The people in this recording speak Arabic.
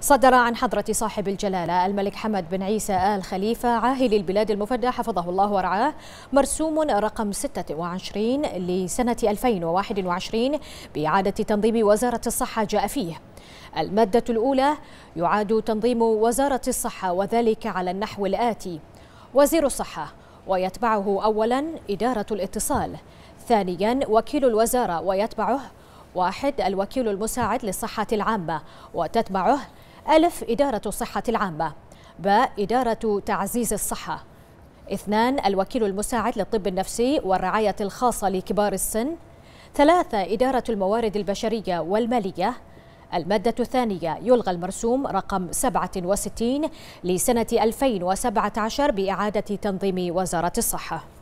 صدر عن حضرة صاحب الجلالة الملك حمد بن عيسى آل خليفة عاهل البلاد المفدى حفظه الله ورعاه مرسوم رقم 26 لسنة 2021 بإعادة تنظيم وزارة الصحة جاء فيه المادة الأولى يعاد تنظيم وزارة الصحة وذلك على النحو الآتي وزير الصحة ويتبعه أولا إدارة الاتصال ثانيا وكيل الوزارة ويتبعه واحد الوكيل المساعد للصحة العامة وتتبعه ألف إدارة الصحة العامة ب إدارة تعزيز الصحة اثنان الوكيل المساعد للطب النفسي والرعاية الخاصة لكبار السن ثلاثة إدارة الموارد البشرية والمالية المادة الثانية يلغى المرسوم رقم 67 لسنة 2017 بإعادة تنظيم وزارة الصحة